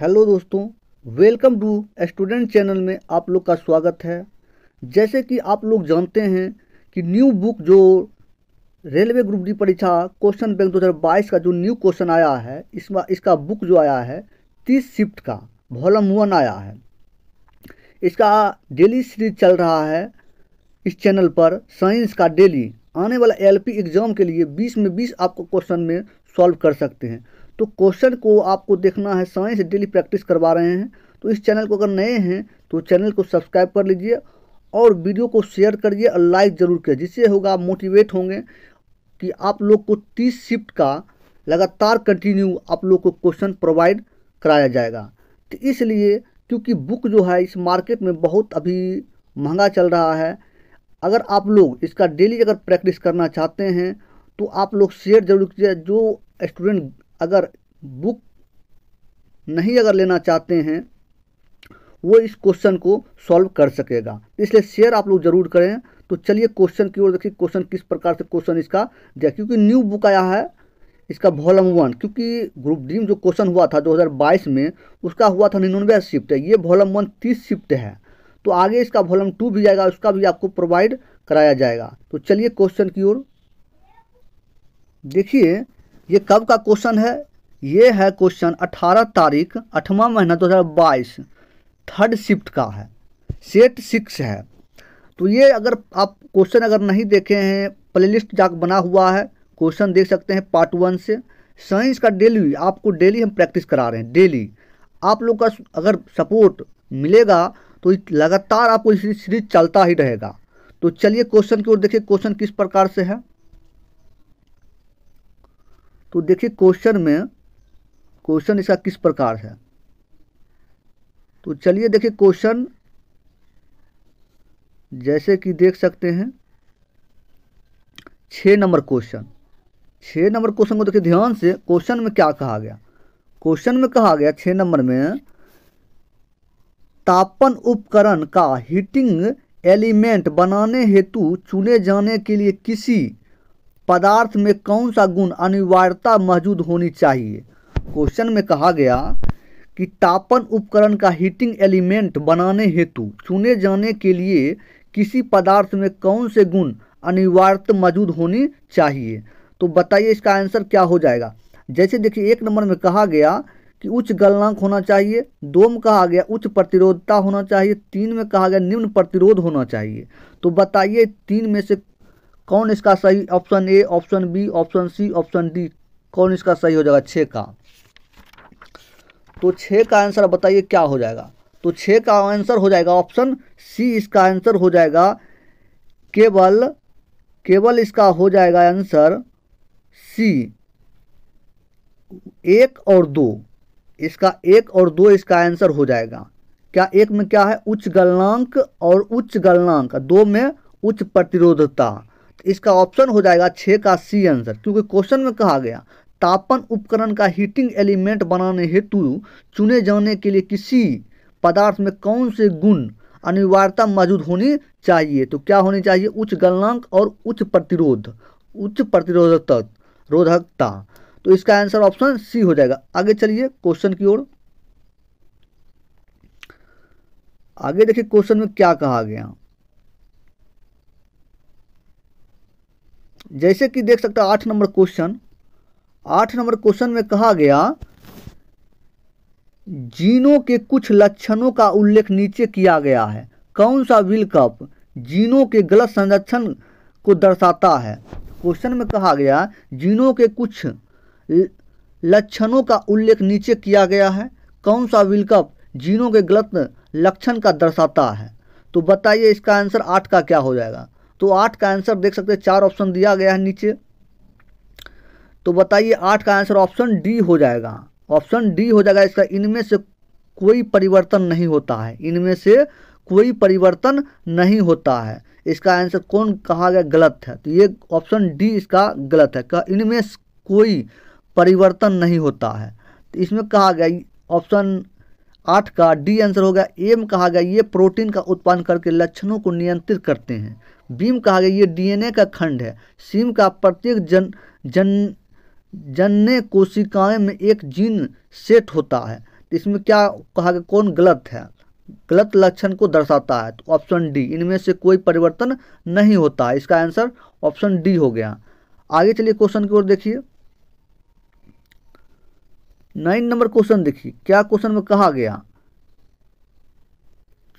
hello दोस्तों welcome to student channel में आप लोग का स्वागत है जैसे कि आप लोग जानते हैं कि न्यू बुक जो रेलवे ग्रुप डी परीक्षा क्वेश्चन बैंक 2022 का जो न्यू क्वेश्चन आया है इसमें इसका बुक जो आया है तीस शिफ्ट का वॉलम वन आया है इसका डेली सीरीज चल रहा है इस चैनल पर साइंस का डेली आने वाला एल एग्ज़ाम के लिए बीस में बीस आपको क्वेश्चन में सॉल्व कर सकते हैं तो क्वेश्चन को आपको देखना है साइंस डेली प्रैक्टिस करवा रहे हैं तो इस चैनल को अगर नए हैं तो चैनल को सब्सक्राइब कर लीजिए और वीडियो को शेयर करिए और लाइक ज़रूर करिए जिससे होगा आप मोटिवेट होंगे कि आप लोग को तीस शिफ्ट का लगातार कंटिन्यू आप लोग को क्वेश्चन प्रोवाइड कराया जाएगा तो इसलिए क्योंकि बुक जो है इस मार्केट में बहुत अभी महंगा चल रहा है अगर आप लोग इसका डेली अगर प्रैक्टिस करना चाहते हैं तो आप लोग शेयर जरूर कीजिए जो स्टूडेंट अगर बुक नहीं अगर लेना चाहते हैं वो इस क्वेश्चन को सॉल्व कर सकेगा तो इसलिए शेयर आप लोग जरूर करें तो चलिए क्वेश्चन की ओर देखिए क्वेश्चन किस प्रकार से क्वेश्चन इसका दिया क्योंकि न्यू बुक आया है इसका वॉलम वन क्योंकि ग्रुप डीम जो क्वेश्चन हुआ था 2022 में उसका हुआ था निन्यानवे शिफ्ट है ये वॉलम वन तीस शिफ्ट है तो आगे इसका वॉल्यूम टू भी आएगा उसका भी आपको प्रोवाइड कराया जाएगा तो चलिए क्वेश्चन की ओर देखिए ये कब का क्वेश्चन है ये है क्वेश्चन 18 तारीख अठवा महीना 2022 थर्ड शिफ्ट का है सेट सिक्स है तो ये अगर आप क्वेश्चन अगर नहीं देखे हैं प्लेलिस्ट जाकर बना हुआ है क्वेश्चन देख सकते हैं पार्ट वन से साइंस का डेली आपको डेली हम प्रैक्टिस करा रहे हैं डेली आप लोग का अगर सपोर्ट मिलेगा तो लगातार आपको सीरीज चलता ही रहेगा तो चलिए क्वेश्चन की ओर देखिए क्वेश्चन किस प्रकार से है तो देखिए क्वेश्चन में क्वेश्चन इसका किस प्रकार है तो चलिए देखिए क्वेश्चन जैसे कि देख सकते हैं छ नंबर क्वेश्चन छ नंबर क्वेश्चन को देखिए ध्यान से क्वेश्चन में क्या कहा गया क्वेश्चन में कहा गया छ नंबर में तापन उपकरण का हीटिंग एलिमेंट बनाने हेतु चुने जाने के लिए किसी पदार्थ में कौन सा गुण अनिवार्यता मौजूद होनी चाहिए क्वेश्चन में कहा गया कि तापन उपकरण का हीटिंग एलिमेंट बनाने हेतु चुने जाने के लिए किसी पदार्थ में कौन से गुण अनिवार्यता मौजूद होनी चाहिए तो बताइए इसका आंसर क्या हो जाएगा जैसे देखिए एक नंबर में कहा गया कि उच्च गलनांक होना चाहिए दो में कहा गया उच्च प्रतिरोधता होना चाहिए तीन में कहा गया निम्न प्रतिरोध होना चाहिए तो बताइए तीन में से कौन इसका सही option A option B option C option D कौन इसका सही हो जाएगा छः का तो छः का आंसर बताइए क्या हो जाएगा तो छः का आंसर हो जाएगा ऑप्शन सी इसका आंसर हो जाएगा केवल केवल इसका हो जाएगा आंसर सी एक और दो इसका एक और दो इसका आंसर हो जाएगा क्या एक में क्या है उच्च गलनांक और उच्च गलनांक दो में उच्च प्रतिरोधता इसका ऑप्शन हो जाएगा छः का सी आंसर क्योंकि क्वेश्चन में कहा गया तापन उपकरण का हीटिंग एलिमेंट बनाने हेतु चुने जाने के लिए किसी पदार्थ में कौन से गुण अनिवार्यता मौजूद होनी चाहिए तो क्या होनी चाहिए उच्च गलनांक और उच्च प्रतिरोध उच्च प्रतिरोधक रोधकता तो इसका आंसर ऑप्शन सी हो जाएगा आगे चलिए क्वेश्चन की ओर आगे देखिए क्वेश्चन में क्या कहा गया जैसे कि देख सकते आठ नंबर क्वेश्चन आठ नंबर क्वेश्चन में कहा गया जीनों के कुछ लक्षणों का उल्लेख नीचे किया गया है कौन सा विलकप जीनों के गलत संरक्षण को दर्शाता है क्वेश्चन में कहा गया जीनों के कुछ लक्षणों का उल्लेख नीचे किया गया है कौन सा विलकप जीनों के गलत लक्षण का दर्शाता है तो बताइए इसका आंसर आठ का क्या हो जाएगा तो आठ का आंसर देख सकते हैं चार ऑप्शन दिया गया है नीचे तो बताइए आठ का आंसर ऑप्शन डी हो जाएगा ऑप्शन डी हो जाएगा इसका इनमें से कोई परिवर्तन नहीं होता है इनमें से कोई परिवर्तन नहीं होता है इसका आंसर कौन कहा गया गलत है तो ये ऑप्शन डी इसका गलत है इनमें कोई परिवर्तन नहीं होता है तो इसमें कहा गया ऑप्शन आठ का डी आंसर हो गया एम कहा गया ये प्रोटीन का उत्पादन करके लक्षणों को नियंत्रित करते हैं बीम कहा गया ये डीएनए का खंड है सीम का प्रत्येक जन जन जनने कोशिकाएं में एक जीन सेट होता है तो इसमें क्या कहा गया कौन गलत है गलत लक्षण को दर्शाता है तो ऑप्शन डी इनमें से कोई परिवर्तन नहीं होता इसका आंसर ऑप्शन डी हो गया आगे चलिए क्वेश्चन की ओर देखिए नाइन नंबर क्वेश्चन देखिए क्या क्वेश्चन में कहा गया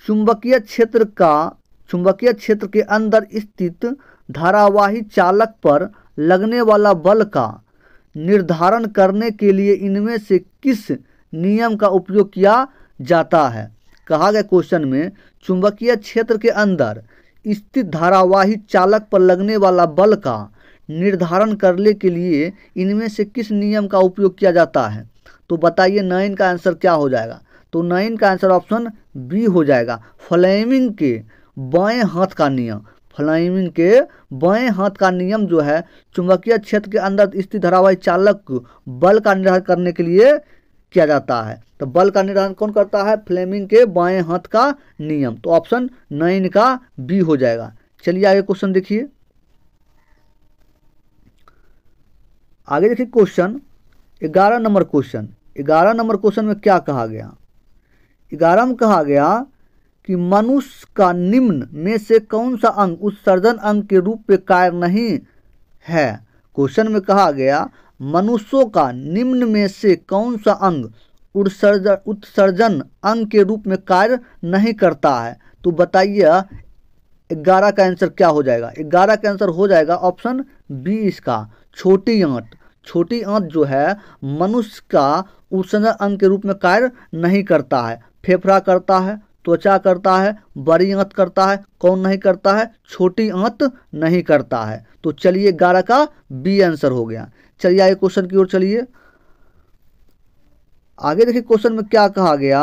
चुंबकीय क्षेत्र का चुंबकीय क्षेत्र के अंदर स्थित धारावाही चालक पर लगने वाला बल का निर्धारण करने के लिए इनमें से किस नियम का उपयोग किया जाता है कहा गया क्वेश्चन में चुंबकीय क्षेत्र के अंदर स्थित धारावाही चालक पर लगने वाला बल का निर्धारण करने के लिए इनमें से किस नियम का उपयोग किया जाता है तो बताइए नाइन का आंसर क्या हो जाएगा तो नाइन का आंसर ऑप्शन बी हो जाएगा फ्लेमिंग के बाएं हाथ का नियम फ्लाइमिन के बाएं हाथ का नियम जो है चुंबकीय क्षेत्र के अंदर स्थित धारावाही चालक बल का निर्धारण करने के लिए किया जाता है तो बल का निर्धारण कौन करता है फ्लेमिंग के बाएं हाथ का नियम तो ऑप्शन नाइन का बी हो जाएगा चलिए आगे क्वेश्चन देखिए आगे देखिए क्वेश्चन ग्यारह नंबर क्वेश्चन ग्यारह नंबर क्वेश्चन में क्या कहा गया ग्यारह में कहा गया कि मनुष्य का निम्न में से कौन सा अंग उत्सर्जन अंग के रूप में कार्य नहीं है क्वेश्चन में कहा गया मनुष्यों का निम्न में से कौन सा अंग उत्सर्जन उत्सर्जन अंग के रूप में कार्य नहीं करता है तो बताइए ग्यारह का आंसर क्या हो जाएगा ग्यारह का आंसर हो जाएगा ऑप्शन बी इसका छोटी आंत छोटी आंत जो है मनुष्य का उत्सर्जन अंग के रूप में कार्य नहीं करता है फेफड़ा करता है त्वचा करता है बड़ी आंत करता है कौन नहीं करता है छोटी आंत नहीं करता है तो चलिए ग्यारह का बी आंसर हो गया चलिए आगे क्वेश्चन की ओर चलिए आगे देखिए क्वेश्चन में क्या कहा गया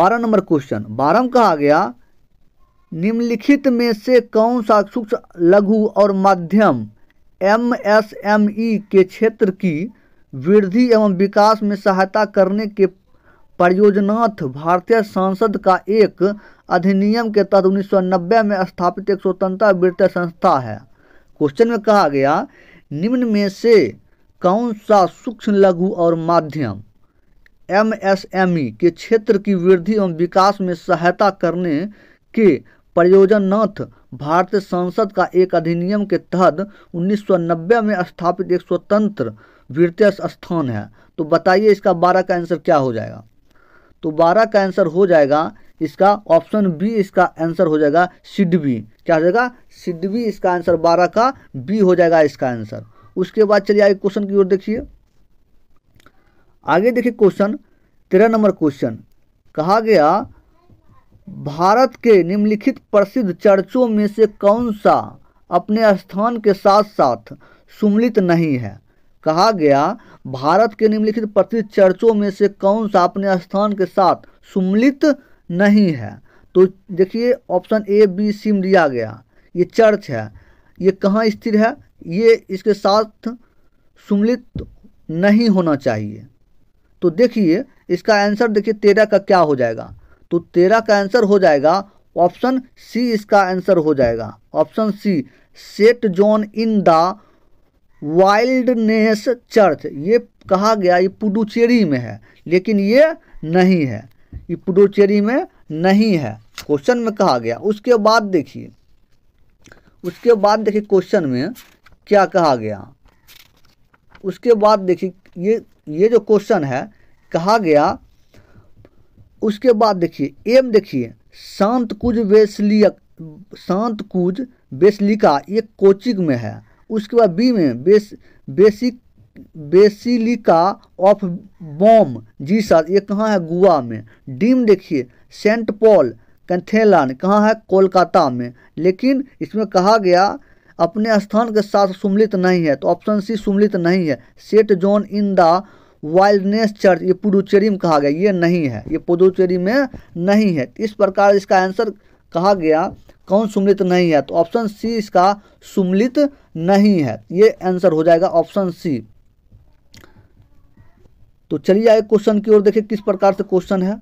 बारह नंबर क्वेश्चन बारह में कहा गया निम्नलिखित में से कौन सा सूक्ष्म लघु और मध्यम एम एस एम ई के क्षेत्र की वृद्धि एवं विकास में सहायता करने के प्रयोजनाथ भारतीय संसद का एक अधिनियम के तहत 1990 में स्थापित एक स्वतंत्रता वित्तीय संस्था है क्वेश्चन में कहा गया निम्न में से कौन सा सूक्ष्म लघु और माध्यम एमएसएमई e के क्षेत्र की वृद्धि एवं विकास में सहायता करने के प्रयोजनाथ भारतीय संसद का एक अधिनियम के तहत 1990 में स्थापित एक स्वतंत्र वित्तीय स्थान है तो बताइए इसका बारह का आंसर क्या हो जाएगा तो बारह का आंसर हो जाएगा इसका ऑप्शन बी इसका आंसर हो जाएगा सिड बी क्या हो जाएगा सिड बी इसका आंसर बारह का बी हो जाएगा इसका आंसर उसके बाद चलिए आगे क्वेश्चन की ओर देखिए आगे देखिए क्वेश्चन तेरह नंबर क्वेश्चन कहा गया भारत के निम्नलिखित प्रसिद्ध चर्चों में से कौन सा अपने स्थान के साथ साथ सुमिलित नहीं है कहा गया भारत के निम्नलिखित प्रति चर्चों में से कौन सा अपने स्थान के साथ सुमिलित नहीं है तो देखिए ऑप्शन ए बी सी में दिया गया ये चर्च है ये कहाँ स्थिर है ये इसके साथ सुमिलित नहीं होना चाहिए तो देखिए इसका आंसर देखिए तेरह का क्या हो जाएगा तो तेरह का आंसर हो जाएगा ऑप्शन सी इसका आंसर हो जाएगा option C Saint John in the wilderness church ये कहा गया ये पुडुचेरी में है लेकिन ये नहीं है ये पुडुचेरी में नहीं है क्वेश्चन में कहा गया उसके बाद देखिए उसके बाद देखिए क्वेश्चन में क्या कहा गया उसके बाद देखिए ये ये जो क्वेश्चन है कहा गया उसके बाद देखिए एम देखिए शांत कुज वेसलिय शांत कुज बेसलिका ये कोचिक में है उसके बाद बी में base basic basilica of Bom Jesus ये कहाँ है गोवा में डीम देखिए सेंट पॉल कैंथेलान कहाँ है कोलकाता में लेकिन इसमें कहा गया अपने स्थान के साथ सुमिलित नहीं है तो ऑप्शन सी सुमिलित नहीं है Saint John in the wilderness church ये पुडुचेरी में कहा गया ये नहीं है ये पुडुचेरी में नहीं है इस प्रकार इसका आंसर कहा गया कौन सुमिलित नहीं है तो ऑप्शन सी इसका सुमिलित नहीं है ये आंसर हो जाएगा ऑप्शन सी तो चलिए आए क्वेश्चन की ओर देखिए किस प्रकार से क्वेश्चन है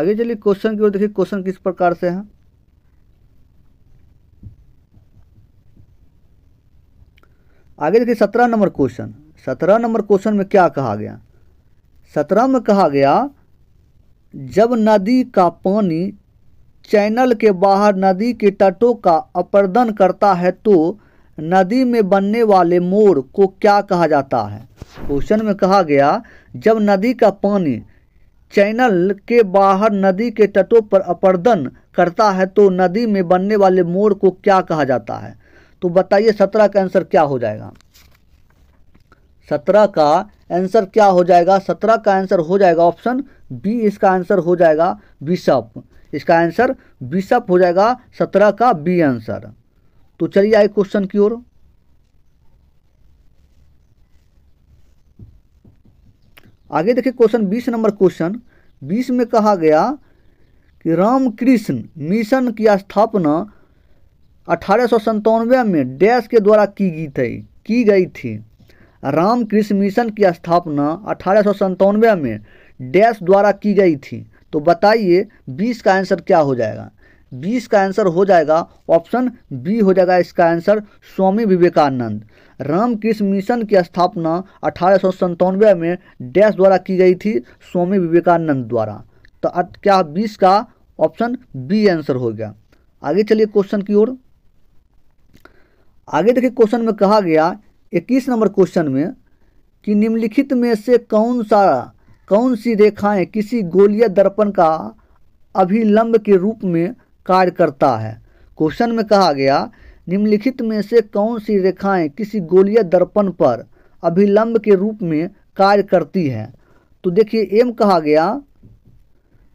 आगे चलिए क्वेश्चन की ओर देखिए क्वेश्चन किस प्रकार से है आगे देखिए सत्रह नंबर क्वेश्चन सत्रह नंबर क्वेश्चन में क्या कहा गया सत्रह में कहा गया जब नदी का पानी चैनल के बाहर नदी के तटों का अपर्दन करता है तो नदी में बनने वाले मोड़ को क्या कहा जाता है क्वेश्चन में कहा गया जब नदी का पानी चैनल के बाहर नदी के तटों पर अपर्दन करता है तो नदी में बनने वाले मोड़ को क्या कहा जाता है तो बताइए सत्रह का आंसर क्या हो जाएगा सत्रह का आंसर क्या हो जाएगा सत्रह का आंसर हो जाएगा ऑप्शन बी इसका आंसर हो जाएगा बिशप इसका आंसर बिशप हो जाएगा सत्रह का बी आंसर तो चलिए आए क्वेश्चन की ओर आगे देखिए क्वेश्चन बीस नंबर क्वेश्चन बीस में कहा गया कि रामकृष्ण मिशन की स्थापना अठारह में डैश के द्वारा की गई थी की गई थी रामकृष्ण मिशन की स्थापना अठारह में डैश द्वारा की गई थी तो बताइए बीस का आंसर क्या हो जाएगा बीस का आंसर हो जाएगा ऑप्शन बी हो जाएगा इसका आंसर स्वामी विवेकानंद रामकृष्ण मिशन की स्थापना अठारह में डैश द्वारा की गई थी स्वामी विवेकानंद द्वारा तो क्या बीस का ऑप्शन बी आंसर हो गया आगे चलिए क्वेश्चन की ओर आगे देखिए क्वेश्चन में कहा गया इक्कीस नंबर क्वेश्चन में कि निम्नलिखित में से कौन सा कौन सी रेखाएं किसी गोलीय दर्पण का अभिलंब के रूप में कार्य करता है क्वेश्चन में कहा गया निम्नलिखित में से कौन सी रेखाएं किसी गोलीय दर्पण पर अभिलंब के रूप में कार्य करती है तो देखिए एम कहा गया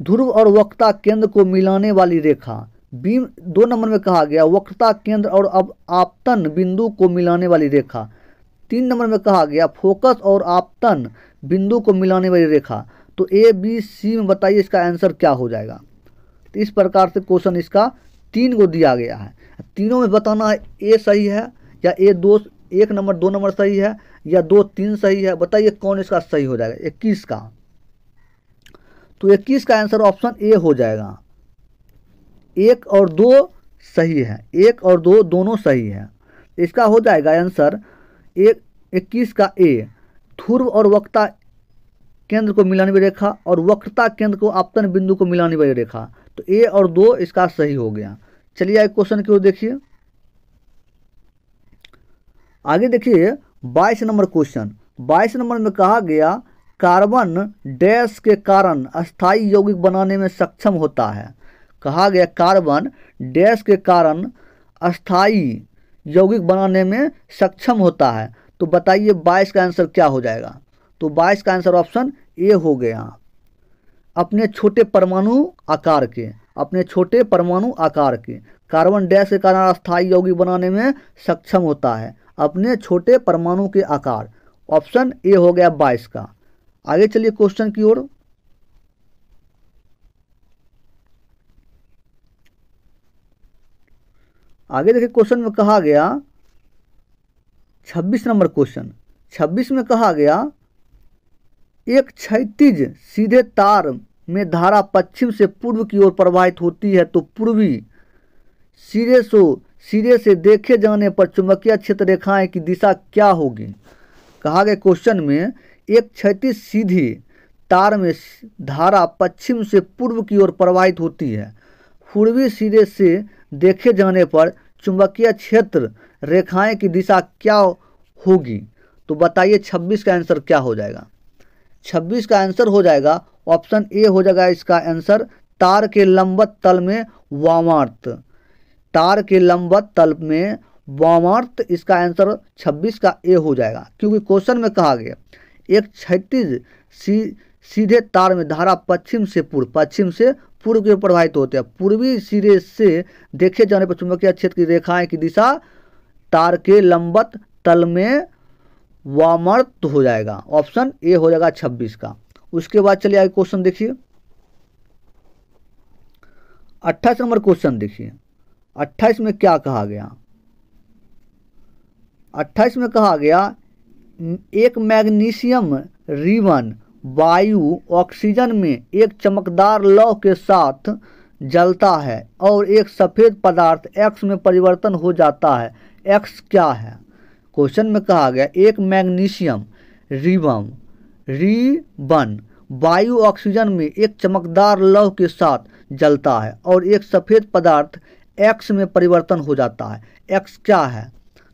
ध्रुव और वक्ता केंद्र को मिलाने वाली रेखा बीम दो नंबर में कहा गया वक्ता केंद्र और अब आपतन बिंदु को मिलाने वाली रेखा तीन नंबर में कहा गया फोकस और आपतन बिंदु को मिलाने वाली रेखा तो ए बी सी में बताइए इसका आंसर क्या हो जाएगा तो इस प्रकार से क्वेश्चन इसका तीन को दिया गया है तीनों में बताना है ए सही है या ए दो एक नंबर दो नंबर सही है या दो तीन सही है बताइए कौन इसका सही हो जाएगा इक्कीस का तो इक्कीस का आंसर ऑप्शन ए हो जाएगा एक और दो सही है एक और दो दोनों सही है इसका हो जाएगा आंसर एक इक्कीस का ए ध्रुव और वक्ता केंद्र को वाली रेखा और वक्रता केंद्र को आपतन बिंदु को वाली रेखा तो ए और दो इसका सही हो गया चलिए आगे क्वेश्चन की ओर देखिए आगे देखिए बाईस नंबर क्वेश्चन बाईस नंबर में कहा गया कार्बन डैश के कारण अस्थाई यौगिक बनाने में सक्षम होता है कहा गया कार्बन डैश के कारण अस्थाई यौगिक बनाने में सक्षम होता है तो बताइए बाईस का आंसर क्या हो जाएगा तो बाईस का आंसर ऑप्शन ए हो गया अपने छोटे परमाणु आकार के अपने छोटे परमाणु आकार के कार्बन डैश के कारण अस्थायी यौगिक बनाने में सक्षम होता है अपने छोटे परमाणु के आकार ऑप्शन ए हो गया बाईस का आगे चलिए क्वेश्चन की ओर आगे देखिए क्वेश्चन में कहा गया छब्बीस नंबर क्वेश्चन छब्बीस में कहा गया एक क्षतिज सीधे तार में धारा पश्चिम से पूर्व की ओर प्रवाहित होती है तो पूर्वी सिरे सो सिरे से देखे जाने पर चुंबकीय क्षेत्र रेखाएं की दिशा क्या होगी कहा गया क्वेश्चन में एक क्षतिज सीधी तार में धारा पश्चिम से पूर्व की ओर प्रवाहित होती है पूर्वी सिरे से देखे जाने पर चुंबकीय क्षेत्र रेखाएं की दिशा क्या होगी तो बताइए 26 का आंसर क्या हो जाएगा 26 का आंसर हो जाएगा ऑप्शन ए हो जाएगा इसका आंसर तार के लंबत तल में वामार्थ तार के लंबत तल में वामार्थ इसका आंसर 26 का ए हो जाएगा क्योंकि क्वेश्चन में कहा गया एक क्षतिज सी सीधे तार में धारा पश्चिम से पूर्व पश्चिम से पूर्व की ओर प्रवाहित होते हैं पूर्वी सिरे से देखे जाने पर चुंबकीय क्षेत्र की रेखाएं की दिशा तार के लंबत तल में वामर्त हो जाएगा ऑप्शन ए हो जाएगा छब्बीस का उसके बाद चलिए आगे क्वेश्चन देखिए अट्ठाईस नंबर क्वेश्चन देखिए अट्ठाईस में क्या कहा गया अट्ठाईस में कहा गया एक मैग्नीशियम रिबन वायु ऑक्सीजन में एक चमकदार लौह के साथ जलता है और एक सफ़ेद पदार्थ एक्स में परिवर्तन हो जाता है एक्स क्या है क्वेश्चन में कहा गया एक मैग्नीशियम रिबम रिबन वायु ऑक्सीजन में एक चमकदार लौह के साथ जलता है और एक सफ़ेद पदार्थ एक्स में परिवर्तन हो जाता है एक्स क्या है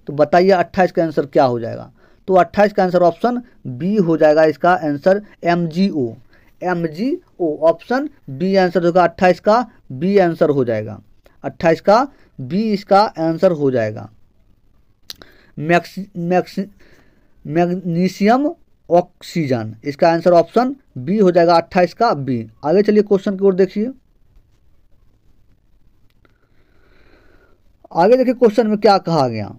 तो बताइए अट्ठाईस का आंसर क्या हो जाएगा तो अट्ठाईस का आंसर ऑप्शन बी हो जाएगा इसका answer M G O M G O option B answer होगा अट्ठाइस का बी आंसर हो जाएगा अट्ठाइस का बी इसका आंसर हो जाएगा मैक्स मैक्स मैग्नीशियम ऑक्सीजन इसका आंसर ऑप्शन बी हो जाएगा अट्ठाइस का बी आगे चलिए क्वेश्चन की ओर देखिए आगे देखिए क्वेश्चन में क्या कहा गया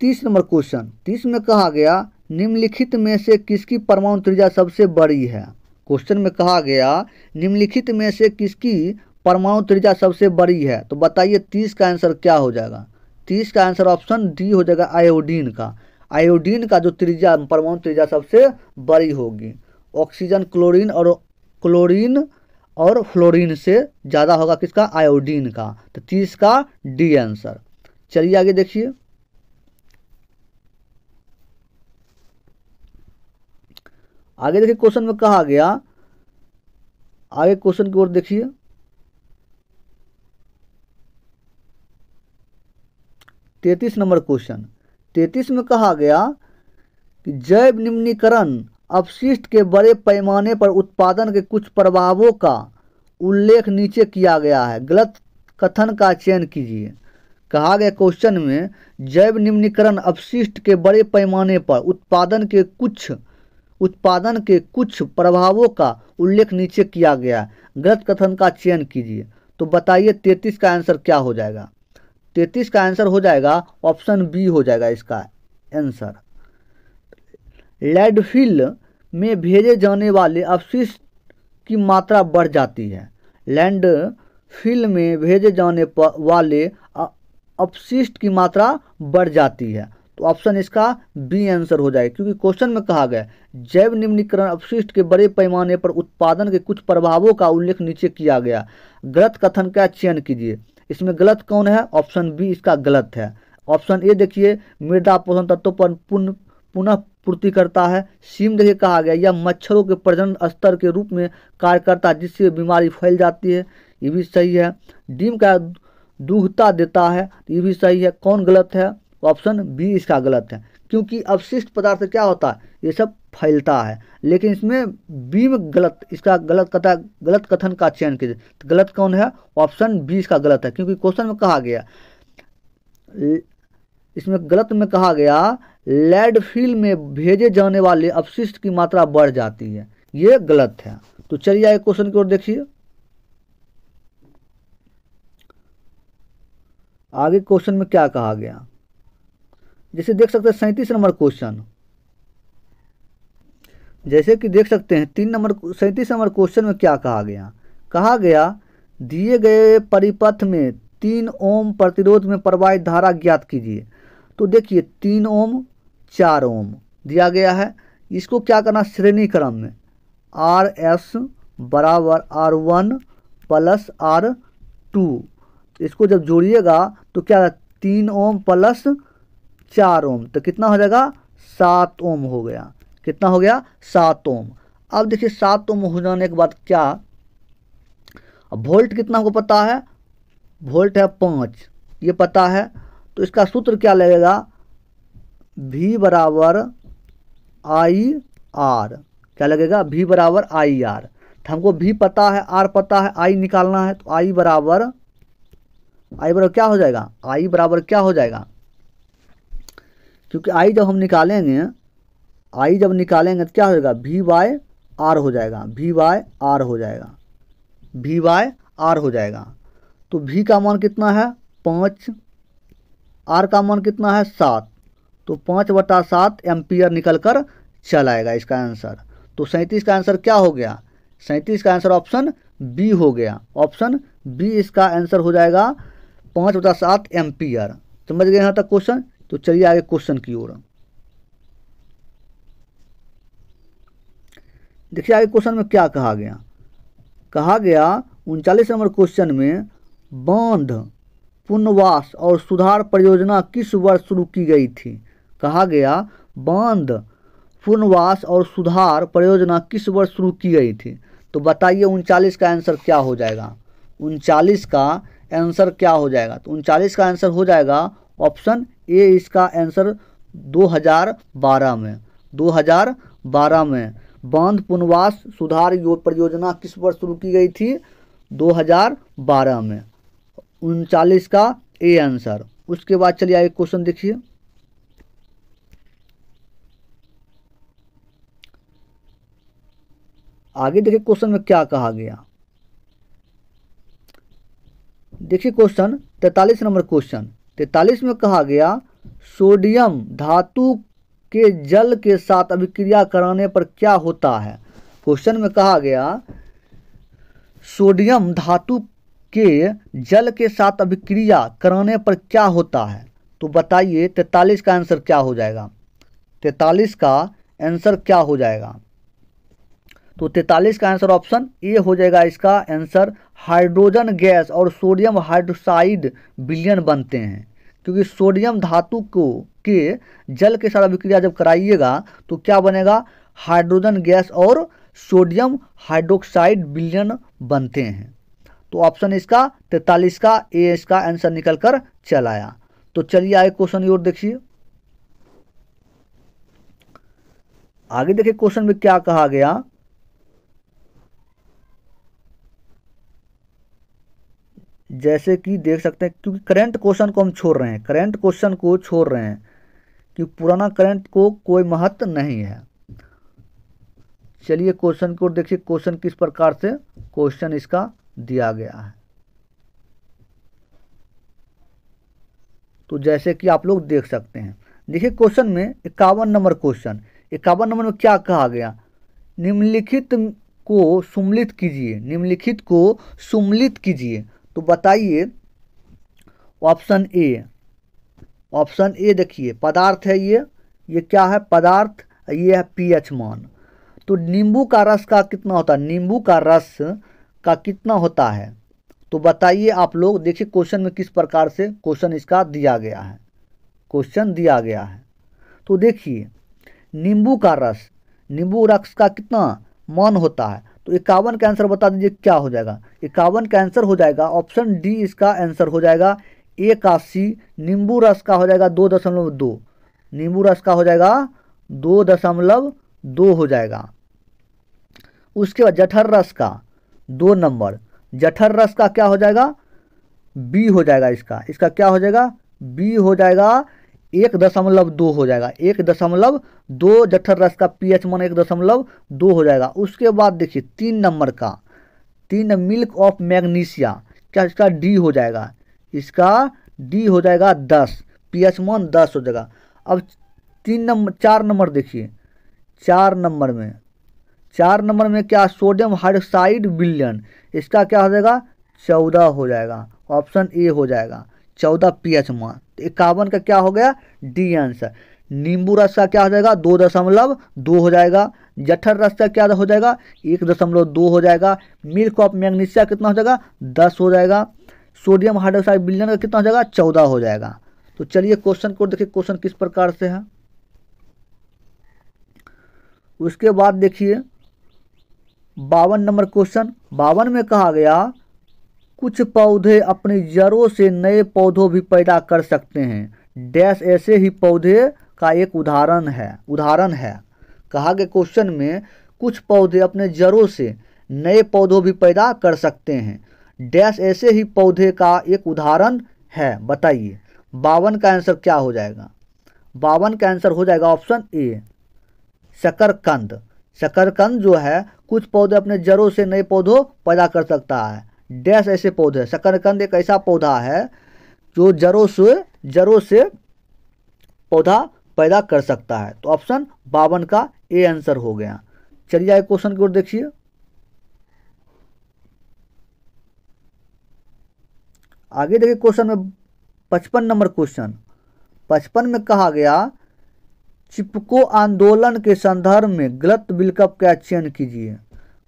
तीस नंबर क्वेश्चन तीस में कहा गया निम्नलिखित में से किसकी परमाणु त्रिज्या सबसे बड़ी है क्वेश्चन में कहा गया निम्नलिखित में से किसकी परमाणु त्रिज्या सबसे बड़ी है तो बताइए तीस का आंसर क्या हो जाएगा तीस का आंसर ऑप्शन डी हो जाएगा आयोडीन का आयोडीन का जो त्रिज्या परमाणु त्रिज्या सबसे बड़ी होगी ऑक्सीजन क्लोरीन और क्लोरीन और फ्लोरीन से ज़्यादा होगा किसका आयोडीन का तो तीस का डी आंसर चलिए आगे देखिए आगे देखिए क्वेश्चन में कहा गया आगे क्वेश्चन की ओर देखिए तैतीस नंबर क्वेश्चन तैतीस में कहा गया कि जैव निम्नीकरण अपशिष्ट के बड़े पैमाने पर उत्पादन के कुछ प्रभावों का उल्लेख नीचे किया गया है गलत कथन का चयन कीजिए कहा गया क्वेश्चन में जैव निम्नीकरण अपशिष्ट के बड़े पैमाने पर उत्पादन के कुछ उत्पादन के कुछ प्रभावों का उल्लेख नीचे किया गया गलत कथन का चयन कीजिए तो बताइए तैतीस का आंसर क्या हो जाएगा तैतीस का आंसर हो जाएगा ऑप्शन बी हो जाएगा इसका आंसर लैंडफिल में भेजे जाने वाले अपशिष्ट की मात्रा बढ़ जाती है लैंड फिल में भेजे जाने वाले अपशिष्ट की मात्रा बढ़ जाती है तो ऑप्शन इसका बी आंसर हो जाएगा क्योंकि क्वेश्चन में कहा गया जैव निम्नीकरण अपशिष्ट के बड़े पैमाने पर उत्पादन के कुछ प्रभावों का उल्लेख नीचे किया गया गलत कथन का चयन कीजिए इसमें गलत कौन है ऑप्शन बी इसका गलत है ऑप्शन ए देखिए मृदा पोषण तत्वों पर पुनः पुनः पूर्ति करता है सीम देखिए कहा गया यह मच्छरों के प्रजनन स्तर के रूप में कार्य करता है जिससे बीमारी फैल जाती है ये भी सही है डीम का दुहता देता है ये भी सही है कौन गलत है ऑप्शन बी इसका गलत है क्योंकि अवशिष्ट पदार्थ क्या होता है ये सब फैलता है लेकिन इसमें बी में गलत इसका गलत कथा गलत कथन का चयन कीजिए तो गलत कौन है ऑप्शन बी इसका गलत है क्योंकि क्वेश्चन में कहा गया इसमें गलत में कहा गया लेड में भेजे जाने वाले अपशिष्ट की मात्रा बढ़ जाती है ये गलत है तो चलिए आइए क्वेश्चन की ओर देखिए आगे क्वेश्चन में क्या कहा गया जैसे देख सकते हैं सैंतीस नंबर क्वेश्चन जैसे कि देख सकते हैं तीन नंबर सैंतीस नंबर क्वेश्चन में क्या कहा गया कहा गया दिए गए परिपथ में तीन ओम प्रतिरोध में प्रवाहित धारा ज्ञात कीजिए तो देखिए तीन ओम चार ओम दिया गया है इसको क्या करना श्रेणी क्रम में आर एस बराबर R one plus R two इसको जब जोड़िएगा तो क्या तीन ओम प्लस चार ओम तो कितना हो जाएगा सात ओम हो गया कितना हो गया सात ओम अब देखिए सात ओम हो जाने के बाद क्या वोल्ट कितना को पता है वोल्ट है पाँच ये पता है तो इसका सूत्र क्या लगेगा भी बराबर आई आर क्या लगेगा भी बराबर आई आर तो हमको भी पता है आर पता है आई निकालना है तो आई बराबर आई बराबर क्या हो जाएगा आई बराबर क्या हो जाएगा क्योंकि आई जब हम निकालेंगे आई जब निकालेंगे तो क्या हो जाएगा वी वाई आर हो जाएगा वी वाई आर हो जाएगा वी वाई आर हो जाएगा तो वी का मान कितना है पाँच आर का मान कितना है सात तो पाँच बटा सात एम्पियर निकल कर चलाएगा इसका आंसर तो सैंतीस का आंसर क्या हो गया सैंतीस का आंसर ऑप्शन बी हो गया ऑप्शन बी इसका आंसर हो जाएगा पाँच बटा सात एम्पियर समझ गए यहाँ तक क्वेश्चन तो चलिए आगे क्वेश्चन की ओर देखिए आगे क्वेश्चन में क्या कहा गया कहा गया उनचालीस नंबर क्वेश्चन में बांध पुनर्वास और सुधार परियोजना किस वर्ष शुरू की गई थी कहा गया बांध पुनर्वास और सुधार परियोजना किस वर्ष शुरू की गई थी तो बताइए उनचालीस का आंसर क्या हो जाएगा उनचालीस का आंसर क्या हो जाएगा तो उनचालीस का आंसर हो जाएगा ऑप्शन ए इसका आंसर 2012 में 2012 में बांध पुनवास सुधार परियोजना किस वर्ष शुरू की गई थी 2012 में उनचालीस का ए आंसर उसके बाद चलिए आइए क्वेश्चन देखिए आगे देखिए क्वेश्चन में क्या कहा गया देखिए क्वेश्चन तैतालीस नंबर क्वेश्चन तैतालीस में कहा गया सोडियम धातु के जल के साथ अभिक्रिया कराने पर क्या होता है क्वेश्चन में कहा गया सोडियम धातु के जल के साथ अभिक्रिया कराने पर क्या होता है तो बताइए तैतालीस का आंसर क्या हो जाएगा तैतालीस का आंसर क्या हो जाएगा तो तैतालीस का आंसर ऑप्शन ए हो जाएगा इसका आंसर हाइड्रोजन गैस और सोडियम हाइड्रोक्साइड बिलियन बनते हैं क्योंकि सोडियम धातु को के जल के साथ अभिक्रिया जब कराइएगा तो क्या बनेगा हाइड्रोजन गैस और सोडियम हाइड्रोक्साइड बिलियन बनते हैं तो ऑप्शन इसका तैतालीस का ए इसका आंसर निकल कर चल आया तो चलिए आगे क्वेश्चन की ओर देखिए आगे देखिए क्वेश्चन में क्या कहा गया जैसे कि देख सकते हैं क्योंकि करंट क्वेश्चन को हम छोड़ रहे हैं करंट क्वेश्चन को छोड़ रहे हैं कि पुराना करंट को कोई महत्व नहीं है चलिए क्वेश्चन को देखिए क्वेश्चन किस प्रकार से क्वेश्चन इसका दिया गया है तो जैसे कि आप लोग देख सकते हैं देखिए क्वेश्चन में इक्यावन नंबर क्वेश्चन इक्यावन नंबर में क्या कहा गया निम्नलिखित को सुमलित कीजिए निम्नलिखित को सुमलित कीजिए तो बताइए ऑप्शन ए ऑप्शन ए देखिए पदार्थ है ये ये क्या है पदार्थ ये है पीएच मान तो नींबू का रस का कितना होता है नींबू का रस का कितना होता है तो बताइए आप लोग देखिए क्वेश्चन में किस प्रकार से क्वेश्चन इसका दिया गया है क्वेश्चन दिया गया है तो देखिए नींबू का रस नींबू रस का कितना मान होता है तो इक्यावन का आंसर बता दीजिए क्या हो जाएगा इक्यावन का आंसर हो जाएगा ऑप्शन डी इसका आंसर हो जाएगा सी नींबू रस का हो जाएगा दो दशमलव दो नींबू रस का हो जाएगा दो दशमलव दो हो जाएगा उसके बाद जठर रस का दो नंबर जठर रस का क्या हो जाएगा बी हो जाएगा इसका इसका क्या हो जाएगा बी हो जाएगा एक दशमलव दो हो जाएगा एक दशमलव दो जठर रस का पीएच मान एक दशमलव दो हो जाएगा उसके बाद देखिए तीन नंबर का तीन मिल्क ऑफ मैग्नीशिया क्या इसका डी हो जाएगा इसका डी हो जाएगा दस पीएच मान दस हो जाएगा अब तीन नंबर चार नंबर देखिए चार नंबर में चार नंबर में क्या सोडियम हाइड्रोक्साइड बिलियन इसका क्या हो जाएगा चौदह हो जाएगा ऑप्शन ए हो जाएगा चौदह पी एच मान इक्यावन का क्या हो गया डी आंसर नींबू रस का क्या हो जाएगा दो दशमलव दो हो जाएगा जठर रस का क्या हो जाएगा एक दशमलव दो हो जाएगा मिल्क ऑफ मैग्नीशिया कितना हो जाएगा दस हो जाएगा सोडियम हाइड्रोक्साइड बिलियन का कितना हो जाएगा चौदह हो जाएगा तो चलिए क्वेश्चन को देखिए क्वेश्चन किस प्रकार से है उसके बाद देखिए बावन नंबर क्वेश्चन बावन में कहा गया कुछ पौधे अपनी जड़ों से नए पौधों भी पैदा कर सकते हैं डैश ऐसे ही पौधे का एक उदाहरण है उदाहरण है कहा गया क्वेश्चन में कुछ पौधे अपने जड़ों से नए पौधों भी पैदा कर सकते हैं डैश ऐसे ही पौधे का एक उदाहरण है बताइए बावन का आंसर क्या हो जाएगा बावन का आंसर हो जाएगा ऑप्शन ए शकरकंद शकरकंद जो है कुछ पौधे अपने जड़ों से नए पौधों पैदा कर सकता है डैश ऐसे पौधे शकरकंद एक ऐसा पौधा है जो जड़ों से जड़ों से पौधा पैदा कर सकता है तो ऑप्शन बावन का ए आंसर हो गया चलिए आए क्वेश्चन की ओर देखिए आगे देखिए क्वेश्चन में पचपन नंबर क्वेश्चन पचपन में कहा गया चिपको आंदोलन के संदर्भ में गलत विकल्प का चयन कीजिए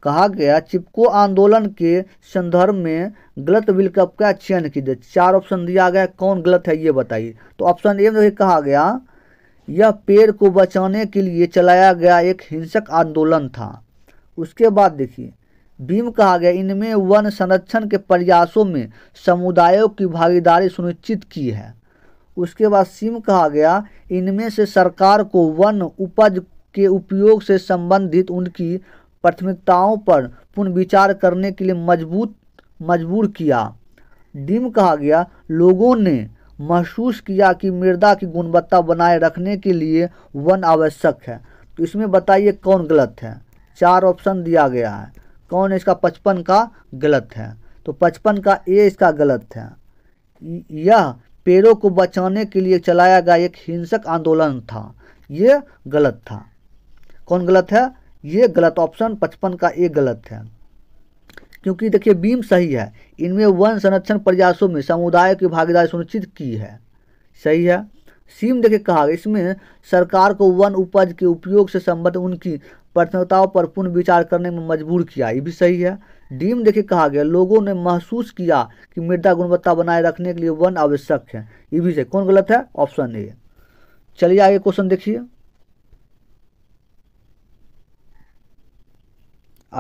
कहा गया चिपको आंदोलन के संदर्भ में गलत विकल्प का चयन कीजिए चार ऑप्शन दिया गया कौन गलत है ये बताइए तो ऑप्शन ए में कहा गया यह पेड़ को बचाने के लिए चलाया गया एक हिंसक आंदोलन था उसके बाद देखिए बीम कहा गया इनमें वन संरक्षण के प्रयासों में समुदायों की भागीदारी सुनिश्चित की है उसके बाद सिम कहा गया इनमें से सरकार को वन उपज के उपयोग से संबंधित उनकी प्राथमिकताओं पर पुनर्विचार करने के लिए मजबूत मजबूर किया डिम कहा गया लोगों ने महसूस किया कि मृदा की गुणवत्ता बनाए रखने के लिए वन आवश्यक है तो इसमें बताइए कौन गलत है चार ऑप्शन दिया गया है कौन इसका पचपन का गलत है तो पचपन का ए इसका गलत है यह पेड़ों को बचाने के लिए चलाया गया एक हिंसक आंदोलन था यह गलत था कौन गलत है ये गलत ऑप्शन पचपन का एक गलत है क्योंकि देखिए बीम सही है इनमें वन संरक्षण प्रयासों में समुदाय की भागीदारी सुनिश्चित की है सही है सीम देखिए कहा इसमें सरकार को वन उपज के उपयोग से संबंध उनकी प्रथमताओं पर पुनः विचार करने में मजबूर किया ये भी सही है डीम देखिए कहा गया लोगों ने महसूस किया कि मृदा गुणवत्ता बनाए रखने के लिए वन आवश्यक है ये भी सही कौन गलत है ऑप्शन ए चलिए आगे क्वेश्चन देखिए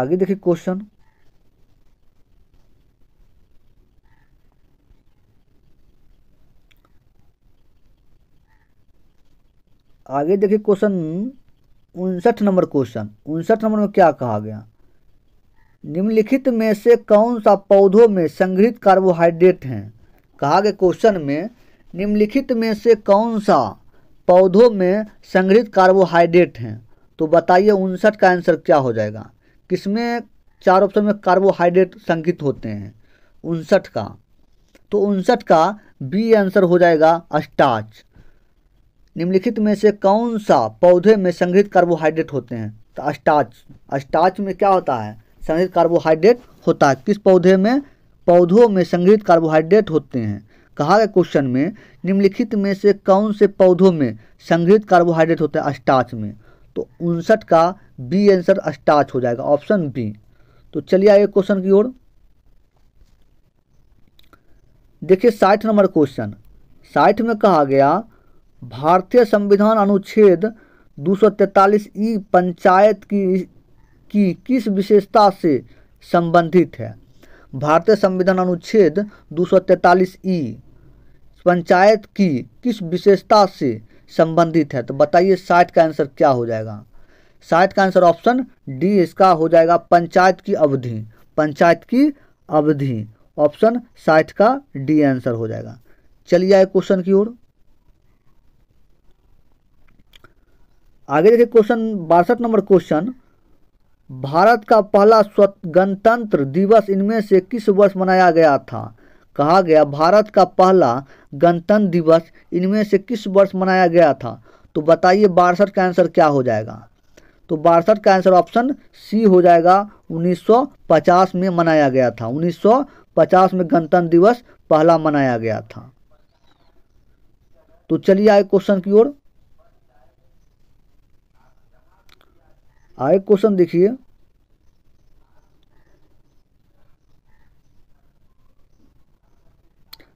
आगे देखिए क्वेश्चन आगे देखिए क्वेश्चन उनसठ नंबर क्वेश्चन उनसठ नंबर में क्या कहा गया निम्नलिखित में से कौन सा पौधों में संग्रहित कार्बोहाइड्रेट हैं कहा गया क्वेश्चन में निम्नलिखित में से कौन सा पौधों में संग्रहित कार्बोहाइड्रेट हैं तो बताइए उनसठ का आंसर क्या हो जाएगा किसमें चार ऑप्शन में कार्बोहाइड्रेट संकित होते हैं उनसठ का तो उनसठ का बी आंसर हो जाएगा स्टार्च निम्नलिखित में से कौन सा पौधे में संग्रहित कार्बोहाइड्रेट होते हैं तो स्टार्च स्टार्च में क्या होता है संग्रहित कार्बोहाइड्रेट होता है किस पौधे में पौधों में संग्रहित कार्बोहाइड्रेट होते हैं कहा गया क्वेश्चन में निम्नलिखित में से कौन से पौधों में संग्रहित कार्बोहाइड्रेट होते हैं अस्टाच में तो उनसठ का बी आंसर स्टार्च हो जाएगा ऑप्शन बी तो चलिए आगे क्वेश्चन की ओर देखिए साठ नंबर क्वेश्चन साठ में कहा गया भारतीय संविधान अनुच्छेद 243 ई पंचायत की की किस विशेषता से संबंधित है भारतीय संविधान अनुच्छेद 243 ई पंचायत की किस विशेषता से संबंधित है तो बताइए साठ का आंसर क्या हो जाएगा साठ का आंसर ऑप्शन डी इसका हो जाएगा पंचायत की अवधि पंचायत की अवधि ऑप्शन साठ का डी आंसर हो जाएगा चलिए आए क्वेश्चन की ओर आगे देखिए क्वेश्चन बासठ नंबर क्वेश्चन भारत का पहला स्वतंत्र दिवस इनमें से किस वर्ष मनाया गया था कहा गया भारत का पहला गणतंत्र दिवस इनमें से किस वर्ष मनाया गया था तो बताइए बासठ का आंसर क्या हो जाएगा तो बासठ का आंसर ऑप्शन सी हो जाएगा 1950 में मनाया गया था 1950 में गणतंत्र दिवस पहला मनाया गया था तो चलिए आए क्वेश्चन की ओर आए क्वेश्चन देखिए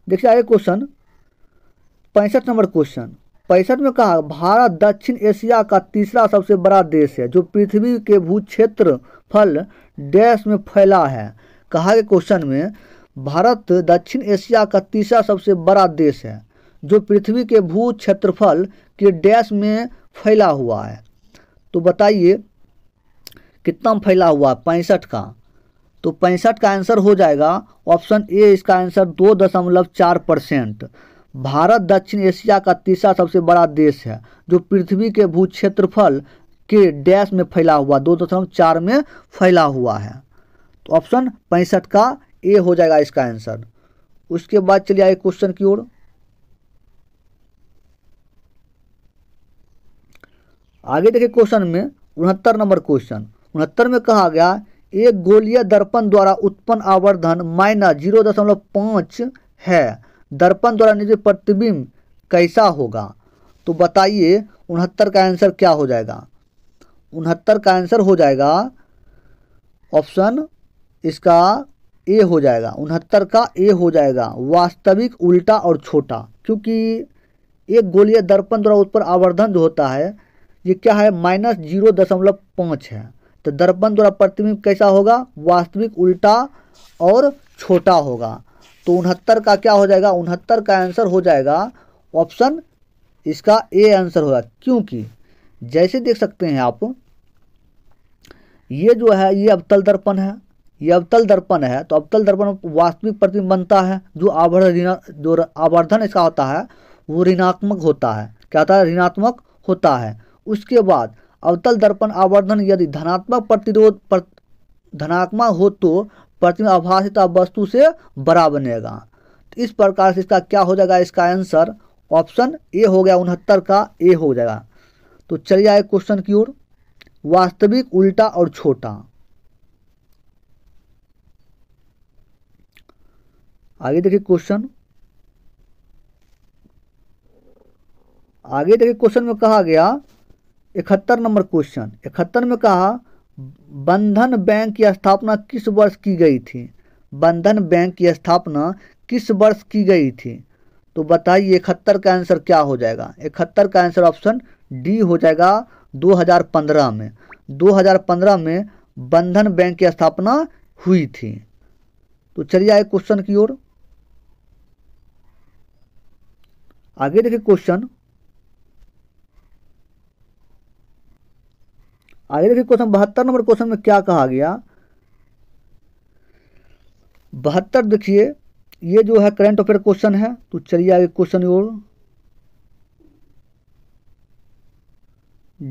देखिए आगे क्वेश्चन पैंसठ नंबर क्वेश्चन पैंसठ में कहा भारत दक्षिण एशिया का तीसरा सबसे बड़ा देश है जो पृथ्वी के भू क्षेत्र फल डैश में फैला है कहा गया क्वेश्चन में भारत दक्षिण एशिया का तीसरा सबसे बड़ा देश है जो पृथ्वी के भू क्षेत्रफल के डैश में फैला हुआ है तो बताइए कितना फैला हुआ है पैंसठ का तो पैंसठ का आंसर हो जाएगा ऑप्शन ए इसका आंसर दो दशमलव चार परसेंट भारत दक्षिण एशिया का तीसरा सबसे बड़ा देश है जो पृथ्वी के भू क्षेत्रफल के डैश में फैला हुआ दो दशमलव चार में फैला हुआ है तो ऑप्शन पैंसठ का ए हो जाएगा इसका आंसर उसके बाद चलिए आए क्वेश्चन की ओर आगे देखिए क्वेश्चन में उनहत्तर नंबर क्वेश्चन उनहत्तर में कहा गया एक गोलीय दर्पण द्वारा उत्पन्न आवर्धन माइनस जीरो दशमलव पाँच है दर्पण द्वारा निर्मित प्रतिबिंब कैसा होगा तो बताइए उनहत्तर का आंसर क्या हो जाएगा उनहत्तर का आंसर हो जाएगा ऑप्शन इसका ए हो जाएगा उनहत्तर का ए हो जाएगा वास्तविक उल्टा और छोटा क्योंकि एक गोलीय दर्पण द्वारा उत्पन्न आवर्धन जो होता है ये क्या है माइनस जीरो दशमलव पाँच है तो दर्पण द्वारा प्रतिबिंब कैसा होगा वास्तविक उल्टा और छोटा होगा तो उनहत्तर का क्या हो जाएगा उनहत्तर का आंसर हो जाएगा ऑप्शन इसका ए आंसर होगा क्योंकि जैसे देख सकते हैं आप ये जो है ये अवतल दर्पण है ये अवतल दर्पण है तो अवतल दर्पण वास्तविक प्रतिबिंब बनता है जो आवर्धन जो आवर्धन इसका होता है वो ऋणात्मक होता है क्या होता है ऋणात्मक होता है उसके बाद अवतल दर्पण आवर्धन यदि धनात्मक प्रतिरोध पर धनात्मक हो तो प्रतिमा आभाषित वस्तु से बड़ा बनेगा तो इस प्रकार से इसका क्या हो जाएगा इसका आंसर ऑप्शन ए हो गया उनहत्तर का ए हो जाएगा तो चलिए आए क्वेश्चन की ओर वास्तविक उल्टा और छोटा आगे देखिए क्वेश्चन आगे देखिए क्वेश्चन में कहा गया इकहत्तर नंबर क्वेश्चन इकहत्तर में कहा बंधन बैंक की स्थापना किस वर्ष की गई थी बंधन बैंक की स्थापना किस वर्ष की गई थी तो बताइए इकहत्तर का आंसर क्या हो जाएगा इकहत्तर का आंसर ऑप्शन डी हो जाएगा 2015 में 2015 में बंधन बैंक की स्थापना हुई थी तो चलिए आए क्वेश्चन की ओर आगे देखिए क्वेश्चन आगे देखिए क्वेश्चन बहत्तर नंबर क्वेश्चन में क्या कहा गया बहत्तर देखिए ये जो है करंट अफेयर क्वेश्चन है तो चलिए आगे क्वेश्चन और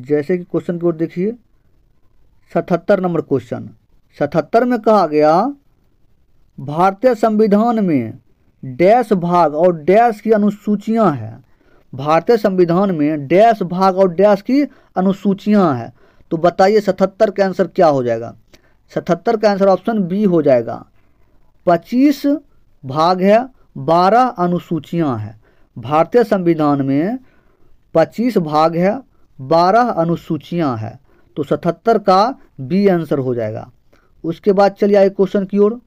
जैसे कि क्वेश्चन की ओर देखिए सतहत्तर नंबर क्वेश्चन सतहत्तर में कहा गया भारतीय संविधान में डैश भाग और डैश की अनुसूचियां हैं भारतीय संविधान में डैश भाग और डैश की अनुसूचियां हैं तो बताइए सतहत्तर का आंसर क्या हो जाएगा सतहत्तर का आंसर ऑप्शन बी हो जाएगा पच्चीस भाग है बारह अनुसूचियां हैं भारतीय संविधान में पच्चीस भाग है बारह अनुसूचियां हैं तो सतहत्तर का बी आंसर हो जाएगा उसके बाद चलिए आए क्वेश्चन की ओर